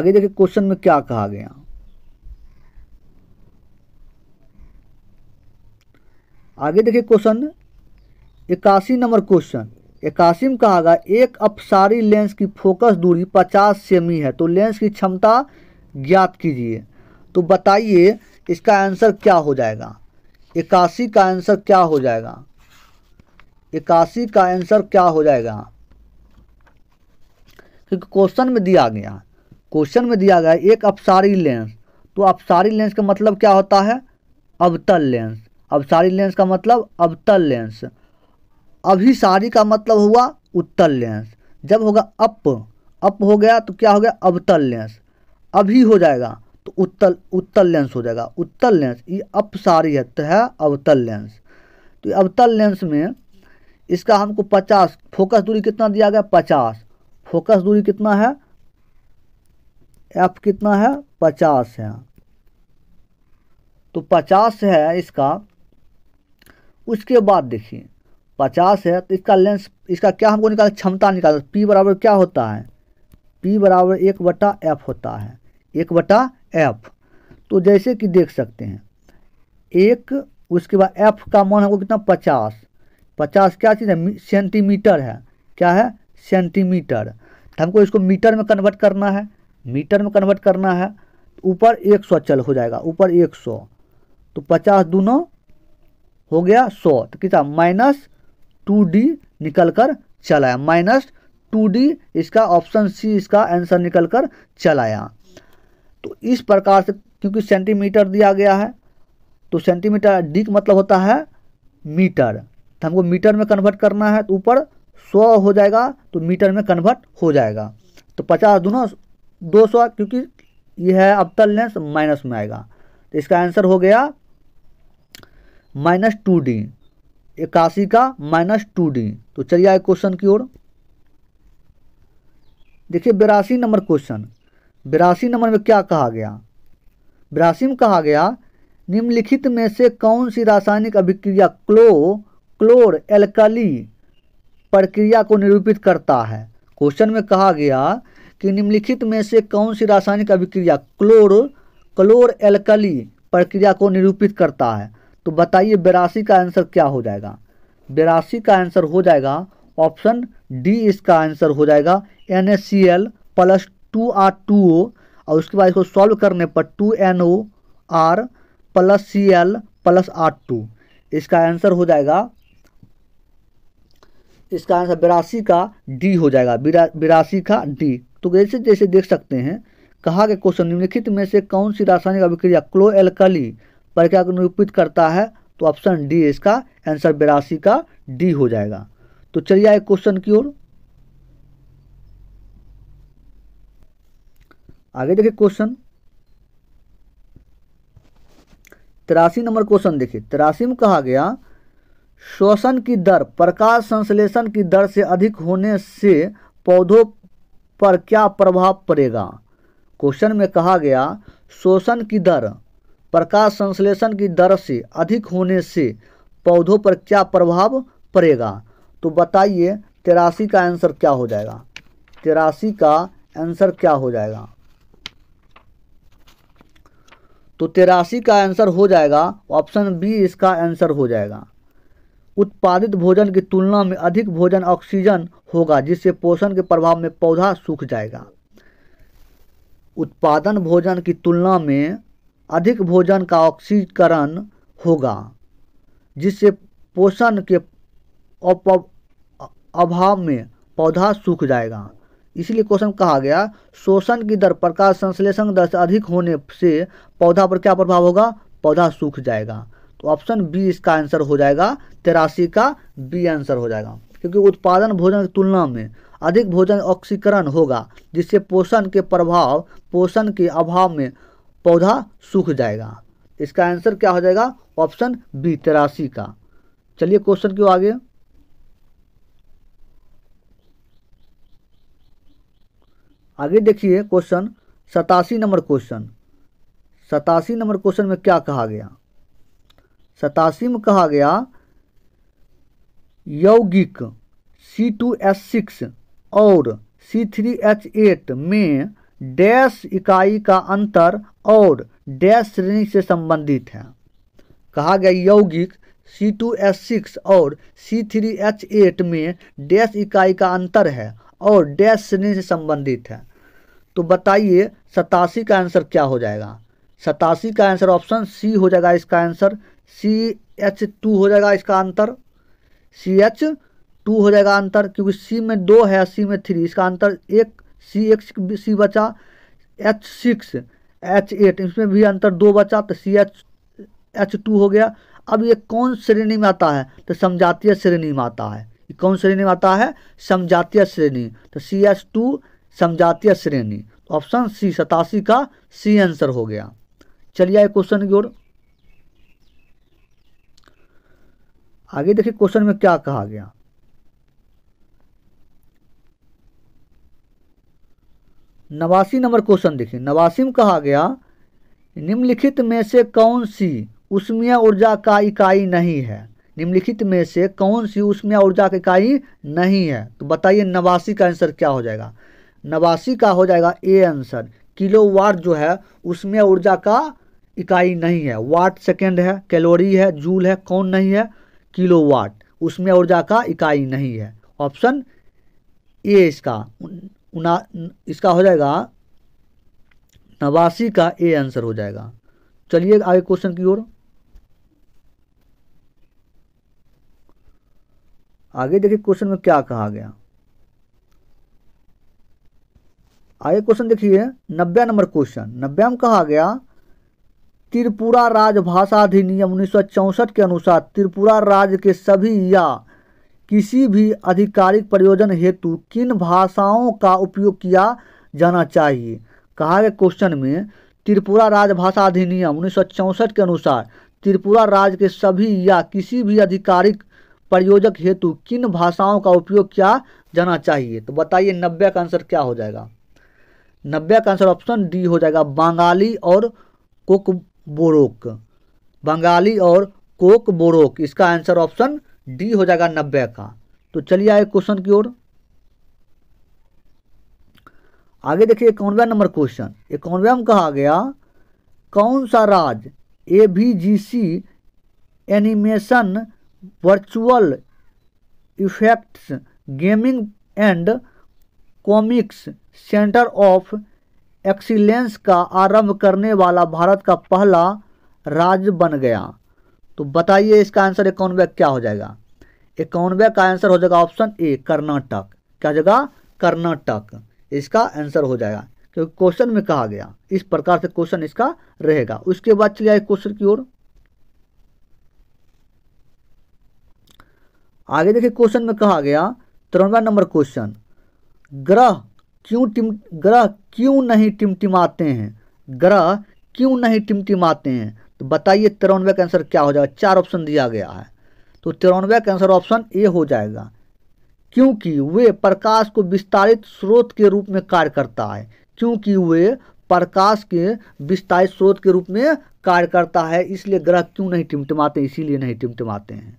आगे देखिए क्वेश्चन में क्या कहा गया आगे देखिए क्वेश्चन इक्यासी नंबर क्वेश्चन इक्यासी में कहा गया एक अपसारी लेंस की फोकस दूरी 50 सेमी है तो लेंस की क्षमता ज्ञात कीजिए तो बताइए इसका आंसर क्या हो जाएगा इक्यासी का आंसर क्या हो जाएगा इक्यासी का आंसर क्या हो जाएगा क्योंकि क्वेश्चन में दिया गया क्वेश्चन में दिया गया एक अपसारी लेंस तो अपसारी लेंस का मतलब क्या होता है अवतल लेंस अवसारी लेंस का मतलब अवतल लेंस अभिसारी का मतलब हुआ उत्तल लेंस जब होगा अप अप हो गया तो क्या हो गया अवतल लेंस अभी हो जाएगा तो उत्तल उत्तल लेंस हो जाएगा उत्तल लेंस ये अपसारी है तो है अवतल लेंस तो अवतल लेंस में इसका हमको पचास फोकस दूरी कितना दिया गया पचास फोकस दूरी कितना है एफ कितना है पचास है तो पचास है इसका उसके बाद देखिए पचास है तो इसका लेंस इसका क्या हमको निकाल क्षमता निकाल पी तो बराबर क्या होता है पी बराबर एक बटा एफ होता है एक बटा एफ तो जैसे कि देख सकते हैं एक उसके बाद एफ का मान हमको कितना पचास पचास क्या चीज़ है सेंटीमीटर है क्या है सेंटीमीटर तो हमको इसको मीटर में कन्वर्ट करना है मीटर में कन्वर्ट करना है तो ऊपर एक सौ चल हो जाएगा ऊपर एक सौ तो पचास दोनों हो गया सौ तो कितना माइनस टू डी निकल कर चलाया माइनस टू डी इसका ऑप्शन सी इसका आंसर निकल कर चलाया तो इस प्रकार से क्योंकि सेंटीमीटर दिया गया है तो सेंटीमीटर डी का मतलब होता है मीटर तो हमको मीटर में कन्वर्ट करना है तो ऊपर सौ हो जाएगा तो मीटर में कन्वर्ट हो जाएगा तो पचास दोनों दो सौ क्योंकि यह है अबतल लेंस माइनस में आएगा तो इसका आंसर हो गया माइनस टू डी इक्यासी का माइनस टू डी तो चलिए आए क्वेश्चन की ओर देखिए बिरासी नंबर क्वेश्चन बिरासी नंबर में क्या कहा गया बिरासी में कहा गया निम्नलिखित में से कौन सी रासायनिक अभिक्रिया क्लो क्लोर एल्कली प्रक्रिया को निरूपित करता है क्वेश्चन में कहा गया कि निम्नलिखित में से कौन सी रासायनिक अभिक्रिया क्लोर क्लोर एल्कली प्रक्रिया को निरूपित करता है तो बताइए बेरासी का आंसर क्या हो जाएगा बेरासी का आंसर हो जाएगा ऑप्शन डी इसका आंसर हो जाएगा N S C L plus two R two O और उसके बाद इसको सॉल्व करने पर two N O R plus C L plus R two इसका आंसर हो जाएगा इसका आंसर बिरासी का डी हो जाएगा बिरासी का डी तो जैसे जैसे देख सकते हैं कहा गया क्वेश्चन निम्नलिखित में से कौन सी रासायनिक अभिक्रिया क्लो एल्कली प्रक्रिया को निरूपित करता है तो ऑप्शन डी इसका आंसर बेरासी का डी हो जाएगा तो चलिए आए क्वेश्चन की ओर आगे देखिए क्वेश्चन तिरासी नंबर क्वेश्चन देखिए तिरासी में कहा गया शोषण की दर प्रकाश संश्लेषण की दर से अधिक होने से पौधों पर क्या प्रभाव पड़ेगा क्वेश्चन में कहा गया शोषण की दर प्रकाश संश्लेषण की दर से अधिक होने से पौधों पर क्या प्रभाव पड़ेगा तो बताइए तिरासी का आंसर क्या हो जाएगा तिरासी का आंसर क्या हो जाएगा तो तिरासी का आंसर हो जाएगा ऑप्शन बी इसका आंसर हो जाएगा उत्पादित भोजन की तुलना में अधिक भोजन ऑक्सीजन होगा जिससे पोषण के प्रभाव में पौधा सूख जाएगा उत्पादन भोजन की तुलना में अधिक भोजन का ऑक्सीकरण होगा जिससे पोषण के अभाव में पौधा सूख जाएगा इसलिए क्वेश्चन कहा गया शोषण की दर प्रकाश संश्लेषण दर से अधिक होने से पौधा पर क्या प्रभाव होगा पौधा सूख जाएगा तो ऑप्शन बी इसका आंसर हो जाएगा तेरासी का बी आंसर हो जाएगा क्योंकि उत्पादन भोजन की तुलना में अधिक भोजन ऑक्सीकरण होगा जिससे पोषण के प्रभाव पोषण के अभाव में पौधा सूख जाएगा इसका आंसर क्या हो जाएगा ऑप्शन बी तिरासी का चलिए क्वेश्चन क्यों आगे आगे देखिए क्वेश्चन सतासी नंबर क्वेश्चन सतासी नंबर क्वेश्चन में क्या कहा गया सतासी में कहा गया यौगिक सी टू एच सिक्स और सी थ्री एच एट में डैश इकाई का अंतर और डैश श्रेणी से संबंधित है कहा गया यौगिक सी टू एच सिक्स और सी थ्री एच एट में डैश इकाई का अंतर है और डैश श्रेणी से संबंधित है तो बताइए सतासी का आंसर क्या हो जाएगा सतासी का आंसर ऑप्शन सी हो जाएगा इसका आंसर सी एच टू हो जाएगा इसका अंतर सी एच टू हो जाएगा अंतर क्योंकि सी में दो है सी में थ्री इसका अंतर एक सी एक्स सी बचा एच सिक्स एच एट इसमें भी अंतर दो बचा तो सी एच एच टू हो गया अब ये कौन श्रेणी में आता है तो समजातीय श्रेणी में आता है ये कौन श्रेणी में आता है समजातीय श्रेणी तो सी एच टू समजातीय श्रेणी ऑप्शन सी सतासी का सी आंसर हो गया चलिए आए क्वेश्चन की ओर आगे देखिए क्वेश्चन में क्या कहा गया नवासी नंबर क्वेश्चन देखिए नवासी में कहा गया निम्नलिखित में से कौन सी उष्मीय ऊर्जा का इकाई नहीं है निम्नलिखित में से कौन सी उष्मीय ऊर्जा की इकाई नहीं है तो बताइए नवासी का आंसर क्या हो जाएगा नवासी का हो जाएगा ए आंसर किलो वाट जो है उष्मीय ऊर्जा का इकाई नहीं है वाट सेकेंड है कैलोरी है जूल है कौन नहीं है किलो वाट उष्मीय ऊर्जा का इकाई नहीं है ऑप्शन ए इसका उना इसका हो जाएगा नवासी का ए आंसर हो जाएगा चलिए आगे क्वेश्चन की ओर आगे देखिए क्वेश्चन में क्या कहा गया आगे क्वेश्चन देखिए नब्बे नंबर क्वेश्चन नब्बे में कहा गया त्रिपुरा राजभाषा अधिनियम उन्नीस के अनुसार त्रिपुरा राज्य के सभी या किसी भी आधिकारिक प्रयोजन हेतु किन भाषाओं का उपयोग किया जाना चाहिए कहा गया क्वेश्चन में त्रिपुरा राजभाषा अधिनियम उन्नीस के अनुसार त्रिपुरा राज्य के सभी या किसी भी आधिकारिक प्रयोजक हेतु किन भाषाओं का उपयोग किया जाना चाहिए तो बताइए नब्बे का आंसर क्या हो जाएगा नब्बे का आंसर ऑप्शन डी हो जाएगा बंगाली और कोक बोरोक बंगाली और कोक बोरोक इसका आंसर ऑप्शन डी हो जाएगा नब्बे का तो चलिए आए क्वेश्चन की ओर आगे देखिए इक्यानवे नंबर क्वेश्चन इक्यानवे में कहा गया कौन सा राज A G C animation virtual effects gaming and comics centre of excellence का आरंभ करने वाला भारत का पहला राज्य बन गया तो बताइए इसका आंसर इक्यानवे क्या हो जाएगा इक्यानवे का आंसर हो जाएगा ऑप्शन ए कर्नाटक क्या हो जाएगा कर्नाटक इसका आंसर हो जाएगा क्योंकि क्वेश्चन में कहा गया इस प्रकार से क्वेश्चन इसका रहेगा उसके बाद चलिए क्वेश्चन की ओर आगे देखिए क्वेश्चन में कहा गया तिरनवे नंबर क्वेश्चन ग्रह क्यों टिम ग्रह क्यों नहीं टिमटिमाते हैं ग्रह क्यों नहीं टिमटिमाते हैं तो बताइए तिरानवे का आंसर क्या हो जाएगा चार ऑप्शन दिया गया है तो तिरानवे का आंसर ऑप्शन ए हो जाएगा क्योंकि वे प्रकाश को विस्तारित स्रोत के रूप में कार्य करता है क्योंकि वे प्रकाश के विस्तारित स्रोत के रूप में कार्य करता है इसलिए ग्रह क्यों नहीं टिमटिमाते इसीलिए नहीं टिमटिमाते हैं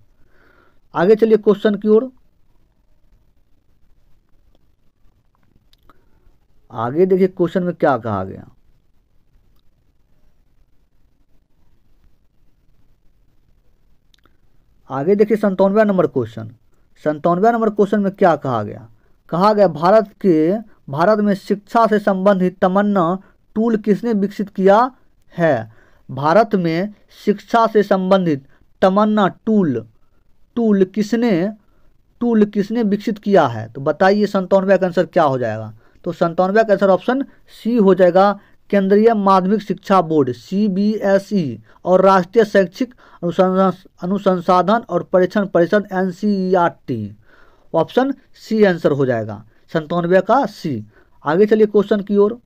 आगे चलिए क्वेश्चन की ओर आगे देखिए क्वेश्चन में क्या कहा गया आगे देखिए संतानवे नंबर क्वेश्चन संतानवे नंबर क्वेश्चन में क्या कहा गया कहा गया भारत के भारत में शिक्षा से संबंधित तमन्ना टूल किसने विकसित किया है भारत में शिक्षा से संबंधित तमन्ना टूल टूल किसने टूल किसने विकसित किया है तो बताइए संतानवे का आंसर क्या हो जाएगा तो संतानवे का आंसर ऑप्शन सी हो जाएगा केंद्रीय माध्यमिक शिक्षा बोर्ड सी e, और राष्ट्रीय शैक्षिक अनुसंसाधन और परीक्षण परिषद N e option C answer हो जाएगा संतानवे का सी आगे चलिए क्वेश्चन की ओर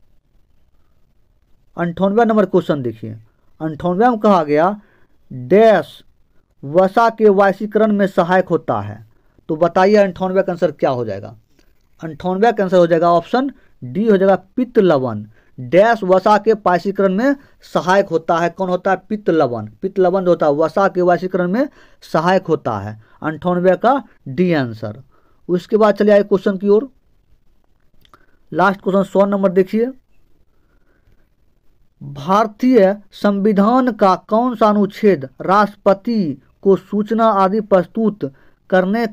अंठानवे नंबर क्वेश्चन देखिए अंठानवे में कहा गया डैश वसा के वायसीकरण में सहायक होता है तो बताइए अंठानवे का आंसर क्या हो जाएगा अंठानवे का आंसर हो जाएगा ऑप्शन डी हो जाएगा पित्त लवण डैश वसा के पाशीकरण में सहायक होता है कौन होता है पित्त लवन पित्त लवन जो होता है वसा के वायसीकरण में सहायक होता है अंठानवे का डी आंसर उसके बाद चले आए क्वेश्चन की ओर लास्ट क्वेश्चन सौ नंबर देखिए भारतीय संविधान का कौन सा अनुच्छेद राष्ट्रपति को सूचना आदि प्रस्तुत करने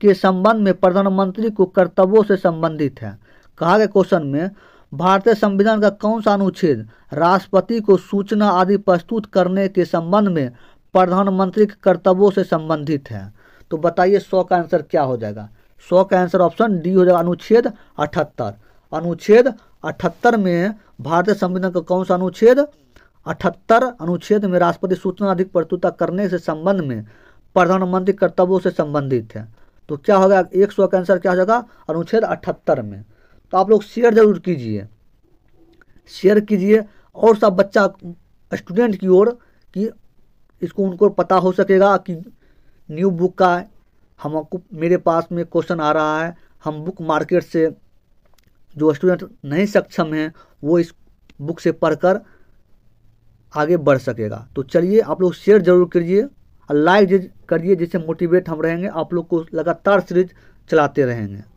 के संबंध में प्रधानमंत्री को कर्तव्यों से संबंधित है कहा गया क्वेश्चन में भारतीय संविधान का कौन सा अनुच्छेद राष्ट्रपति को सूचना आदि प्रस्तुत करने के संबंध में प्रधानमंत्री के कर्तव्यों से संबंधित है तो बताइए सौ का आंसर क्या हो जाएगा सौ का आंसर ऑप्शन डी हो जाएगा अनुच्छेद अठहत्तर अनुच्छेद अठहत्तर में भारतीय संविधान का कौन सा अनुच्छेद अठहत्तर अनुच्छेद में राष्ट्रपति सूचना अधिक प्रस्तुता करने से संबंध में प्रधानमंत्री कर्तव्यों से संबंधित है तो क्या होगा एक सौ का आंसर क्या हो जाएगा अनुच्छेद अठहत्तर में तो आप लोग शेयर ज़रूर कीजिए शेयर कीजिए और सब बच्चा स्टूडेंट की ओर कि इसको उनको पता हो सकेगा कि न्यू बुक का हमको मेरे पास में क्वेश्चन आ रहा है हम बुक मार्केट से जो स्टूडेंट नहीं सक्षम हैं वो इस बुक से पढ़कर आगे बढ़ सकेगा तो चलिए आप लोग शेयर जरूर करिए और लाइक करिए जिससे मोटिवेट हम रहेंगे आप लोग को लगातार सीरीज चलाते रहेंगे